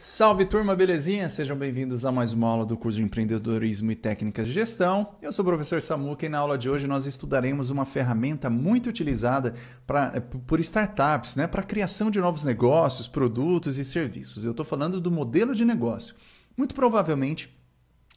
Salve turma, belezinha? Sejam bem-vindos a mais uma aula do curso de Empreendedorismo e Técnicas de Gestão. Eu sou o professor Samuca e na aula de hoje nós estudaremos uma ferramenta muito utilizada pra, é, por startups né? para a criação de novos negócios, produtos e serviços. Eu estou falando do modelo de negócio. Muito provavelmente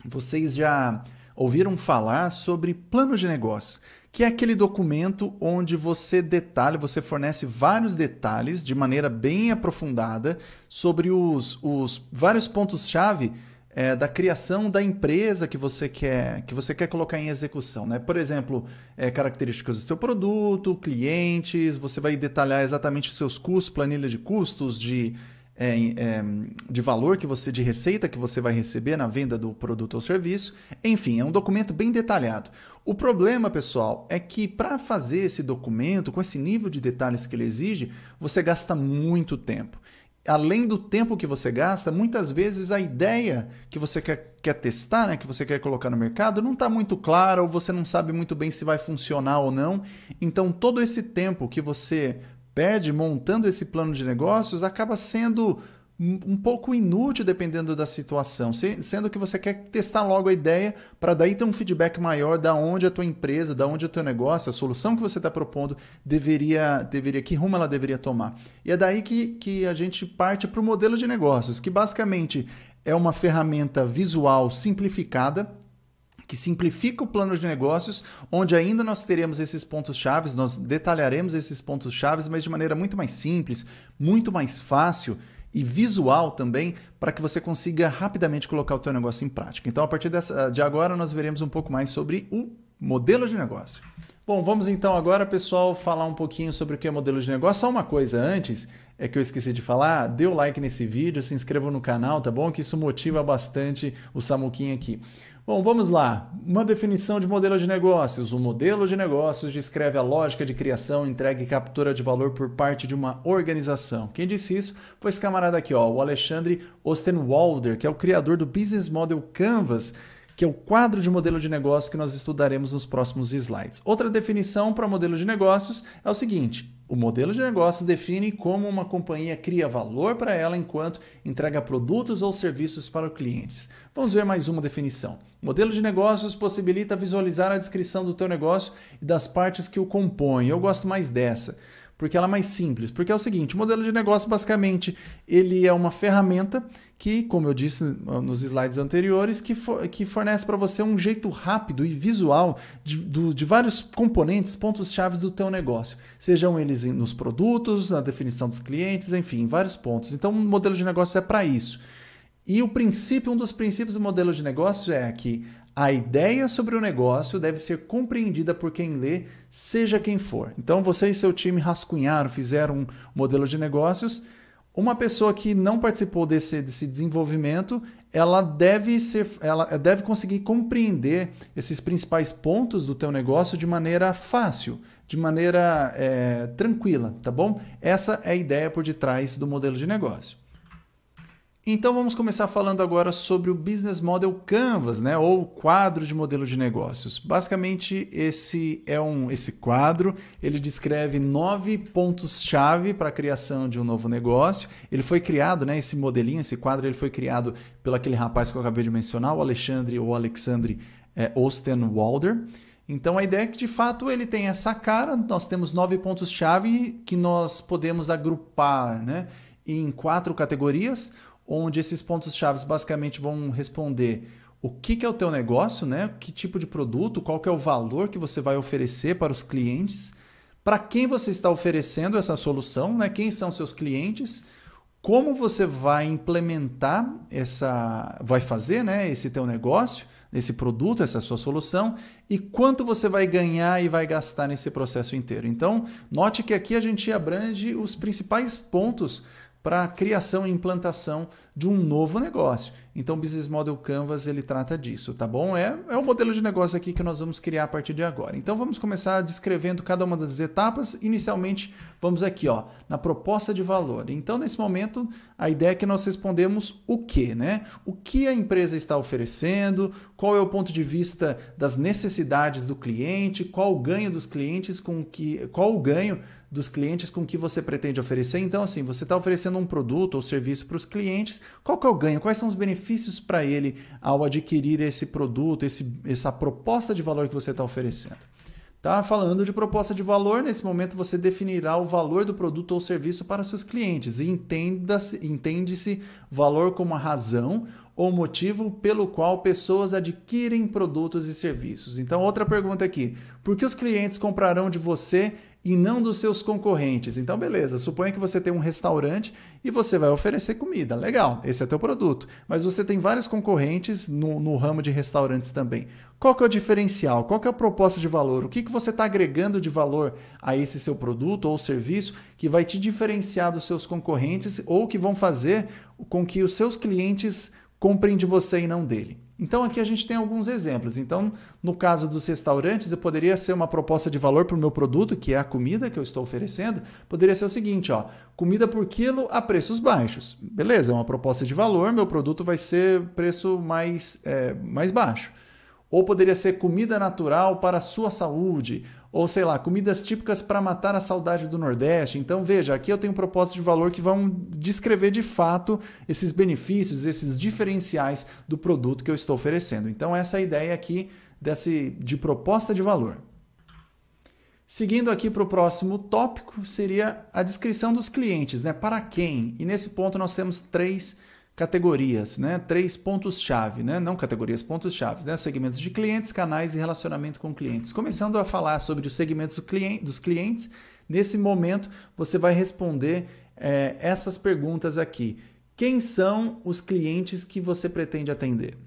vocês já ouviram falar sobre plano de negócios que é aquele documento onde você detalha, você fornece vários detalhes de maneira bem aprofundada sobre os, os vários pontos-chave é, da criação da empresa que você quer que você quer colocar em execução, né? Por exemplo, é, características do seu produto, clientes, você vai detalhar exatamente seus custos, planilha de custos, de é, é, de valor que você, de receita que você vai receber na venda do produto ou serviço. Enfim, é um documento bem detalhado. O problema, pessoal, é que para fazer esse documento, com esse nível de detalhes que ele exige, você gasta muito tempo. Além do tempo que você gasta, muitas vezes a ideia que você quer, quer testar, né, que você quer colocar no mercado, não está muito clara ou você não sabe muito bem se vai funcionar ou não. Então, todo esse tempo que você perde montando esse plano de negócios acaba sendo um pouco inútil dependendo da situação, sendo que você quer testar logo a ideia para daí ter um feedback maior da onde a tua empresa, da onde o teu negócio, a solução que você está propondo deveria, deveria, que rumo ela deveria tomar. E é daí que, que a gente parte para o modelo de negócios, que basicamente é uma ferramenta visual simplificada que simplifica o plano de negócios, onde ainda nós teremos esses pontos chaves, nós detalharemos esses pontos chaves, mas de maneira muito mais simples, muito mais fácil e visual também, para que você consiga rapidamente colocar o teu negócio em prática. Então, a partir dessa, de agora, nós veremos um pouco mais sobre o modelo de negócio. Bom, vamos então agora, pessoal, falar um pouquinho sobre o que é modelo de negócio. Só uma coisa antes, é que eu esqueci de falar, dê o like nesse vídeo, se inscreva no canal, tá bom? Que isso motiva bastante o samuquinho aqui. Bom, vamos lá. Uma definição de modelo de negócios. O modelo de negócios descreve a lógica de criação, entrega e captura de valor por parte de uma organização. Quem disse isso foi esse camarada aqui, ó, o Alexandre Ostenwalder, que é o criador do Business Model Canvas, que é o quadro de modelo de negócio que nós estudaremos nos próximos slides. Outra definição para modelo de negócios é o seguinte: o modelo de negócios define como uma companhia cria valor para ela enquanto entrega produtos ou serviços para os clientes. Vamos ver mais uma definição. O modelo de negócios possibilita visualizar a descrição do teu negócio e das partes que o compõem. Eu gosto mais dessa, porque ela é mais simples. Porque é o seguinte, o modelo de negócio basicamente ele é uma ferramenta que, como eu disse nos slides anteriores, que, for, que fornece para você um jeito rápido e visual de, do, de vários componentes, pontos-chave do teu negócio. Sejam eles nos produtos, na definição dos clientes, enfim, vários pontos. Então, o modelo de negócio é para isso. E o princípio, um dos princípios do modelo de negócio é que a ideia sobre o negócio deve ser compreendida por quem lê, seja quem for. Então, você e seu time rascunharam, fizeram um modelo de negócios. Uma pessoa que não participou desse, desse desenvolvimento, ela deve, ser, ela deve conseguir compreender esses principais pontos do teu negócio de maneira fácil, de maneira é, tranquila, tá bom? Essa é a ideia por detrás do modelo de negócio. Então vamos começar falando agora sobre o Business Model Canvas, né, ou quadro de modelo de negócios. Basicamente esse é um esse quadro, ele descreve nove pontos chave para a criação de um novo negócio. Ele foi criado, né, esse modelinho, esse quadro, ele foi criado pelo aquele rapaz que eu acabei de mencionar, o Alexandre ou Alexandre é, Ostenwalder. Então a ideia é que de fato ele tem essa cara, nós temos nove pontos-chave que nós podemos agrupar né, em quatro categorias onde esses pontos chave basicamente vão responder o que, que é o teu negócio, né? Que tipo de produto, qual que é o valor que você vai oferecer para os clientes, para quem você está oferecendo essa solução, né? Quem são seus clientes? Como você vai implementar essa, vai fazer, né? Esse teu negócio, esse produto, essa sua solução e quanto você vai ganhar e vai gastar nesse processo inteiro. Então, note que aqui a gente abrange os principais pontos para a criação e implantação de um novo negócio. Então, o Business Model Canvas ele trata disso, tá bom? É, é o modelo de negócio aqui que nós vamos criar a partir de agora. Então, vamos começar descrevendo cada uma das etapas. Inicialmente, vamos aqui ó, na proposta de valor. Então, nesse momento, a ideia é que nós respondemos o que, né? O que a empresa está oferecendo, qual é o ponto de vista das necessidades do cliente, qual o ganho dos clientes com que. qual o ganho dos clientes com que você pretende oferecer. Então, assim, você está oferecendo um produto ou serviço para os clientes qual que é o ganho? Quais são os benefícios para ele ao adquirir esse produto, esse, essa proposta de valor que você está oferecendo? Tá falando de proposta de valor, nesse momento você definirá o valor do produto ou serviço para seus clientes e entende-se valor como a razão ou motivo pelo qual pessoas adquirem produtos e serviços. Então, outra pergunta aqui: por que os clientes comprarão de você e não dos seus concorrentes. Então, beleza, suponha que você tem um restaurante e você vai oferecer comida. Legal, esse é teu produto. Mas você tem vários concorrentes no, no ramo de restaurantes também. Qual que é o diferencial? Qual que é a proposta de valor? O que, que você está agregando de valor a esse seu produto ou serviço que vai te diferenciar dos seus concorrentes ou que vão fazer com que os seus clientes comprem de você e não dele? Então aqui a gente tem alguns exemplos. Então, no caso dos restaurantes, eu poderia ser uma proposta de valor para o meu produto, que é a comida que eu estou oferecendo, poderia ser o seguinte, ó, comida por quilo a preços baixos. Beleza, é uma proposta de valor, meu produto vai ser preço mais, é, mais baixo. Ou poderia ser comida natural para a sua saúde, ou sei lá, comidas típicas para matar a saudade do Nordeste. Então, veja, aqui eu tenho propostas de valor que vão descrever de fato esses benefícios, esses diferenciais do produto que eu estou oferecendo. Então, essa é a ideia aqui desse, de proposta de valor. Seguindo aqui para o próximo tópico, seria a descrição dos clientes, né? Para quem? E nesse ponto nós temos três categorias, né? Três pontos-chave, né? Não categorias, pontos-chave, né? Segmentos de clientes, canais e relacionamento com clientes. Começando a falar sobre os segmentos do cliente, dos clientes, nesse momento você vai responder é, essas perguntas aqui. Quem são os clientes que você pretende atender?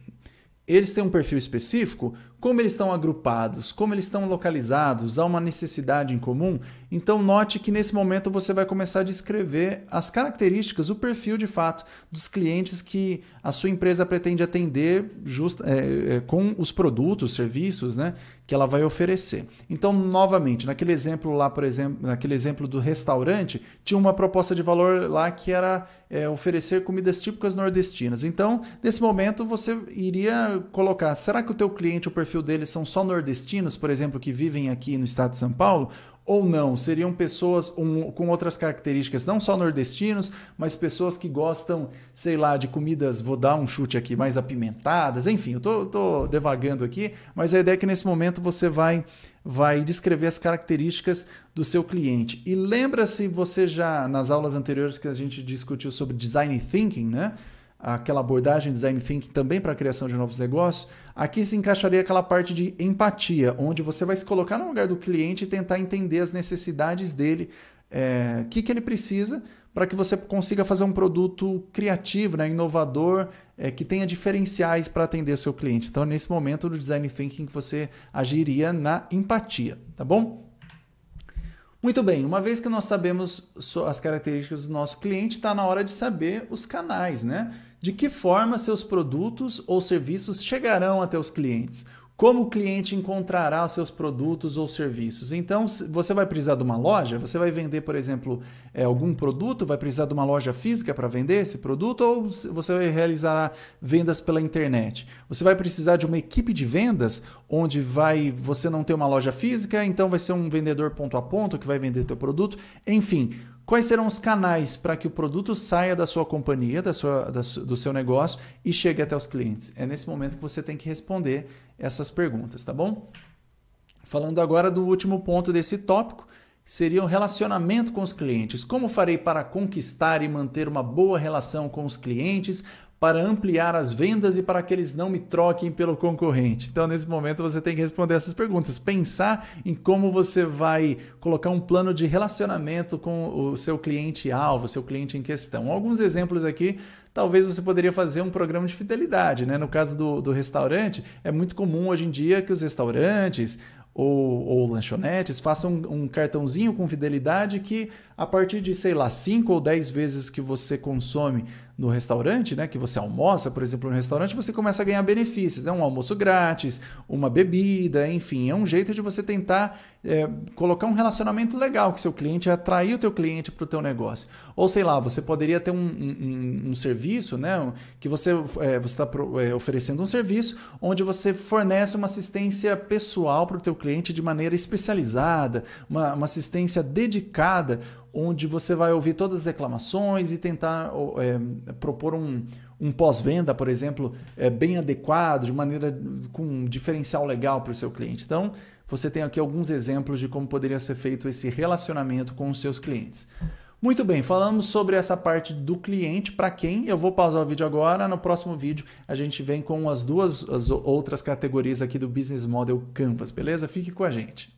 Eles têm um perfil específico? Como eles estão agrupados? Como eles estão localizados? Há uma necessidade em comum? Então note que nesse momento você vai começar a descrever as características, o perfil de fato dos clientes que a sua empresa pretende atender just, é, é, com os produtos, serviços, né, que ela vai oferecer. Então novamente, naquele exemplo lá, por exemplo, naquele exemplo do restaurante, tinha uma proposta de valor lá que era é, oferecer comidas típicas nordestinas. Então, nesse momento, você iria colocar: será que o teu cliente, o perfil dele são só nordestinos, por exemplo, que vivem aqui no estado de São Paulo? ou não? Seriam pessoas um, com outras características, não só nordestinos, mas pessoas que gostam, sei lá, de comidas, vou dar um chute aqui, mais apimentadas, enfim, eu tô, tô devagando aqui, mas a ideia é que nesse momento você vai, vai descrever as características do seu cliente. E lembra se você já, nas aulas anteriores que a gente discutiu sobre design thinking, né? aquela abordagem design thinking também para a criação de novos negócios, aqui se encaixaria aquela parte de empatia, onde você vai se colocar no lugar do cliente e tentar entender as necessidades dele, o é, que, que ele precisa para que você consiga fazer um produto criativo, né, inovador, é, que tenha diferenciais para atender o seu cliente. Então, nesse momento do design thinking, você agiria na empatia, tá bom? Muito bem, uma vez que nós sabemos as características do nosso cliente, está na hora de saber os canais, né? de que forma seus produtos ou serviços chegarão até os clientes, como o cliente encontrará seus produtos ou serviços. Então, você vai precisar de uma loja, você vai vender, por exemplo, é, algum produto, vai precisar de uma loja física para vender esse produto, ou você realizará vendas pela internet. Você vai precisar de uma equipe de vendas, onde vai você não tem uma loja física, então vai ser um vendedor ponto a ponto que vai vender teu produto. Enfim, Quais serão os canais para que o produto saia da sua companhia, da sua, da, do seu negócio e chegue até os clientes? É nesse momento que você tem que responder essas perguntas, tá bom? Falando agora do último ponto desse tópico, seria o relacionamento com os clientes. Como farei para conquistar e manter uma boa relação com os clientes para ampliar as vendas e para que eles não me troquem pelo concorrente? Então, nesse momento, você tem que responder essas perguntas. Pensar em como você vai colocar um plano de relacionamento com o seu cliente-alvo, seu cliente em questão. Alguns exemplos aqui talvez você poderia fazer um programa de fidelidade. Né? No caso do, do restaurante, é muito comum hoje em dia que os restaurantes ou, ou lanchonetes façam um, um, cartãozinho com fidelidade que, a partir de, sei lá, 5 ou 10 vezes que você consome no restaurante, né, que você almoça, por exemplo, no restaurante, você começa a ganhar benefícios, né, um almoço grátis, uma bebida, enfim, é um jeito de você tentar é, colocar um relacionamento legal com seu cliente, atrair o teu cliente para o teu negócio. Ou sei lá, você poderia ter um, um, um serviço, né, que você é, está é, oferecendo um serviço onde você fornece uma assistência pessoal para o teu cliente de maneira especializada, uma, uma assistência dedicada, onde você vai ouvir todas as reclamações e tentar é, propor um, um pós-venda, por exemplo, é, bem adequado, de maneira com um diferencial legal para o seu cliente. Então, você tem aqui alguns exemplos de como poderia ser feito esse relacionamento com os seus clientes. Muito bem, falamos sobre essa parte do cliente para quem. Eu vou pausar o vídeo agora. No próximo vídeo, a gente vem com as duas as outras categorias aqui do Business Model Canvas, beleza? Fique com a gente.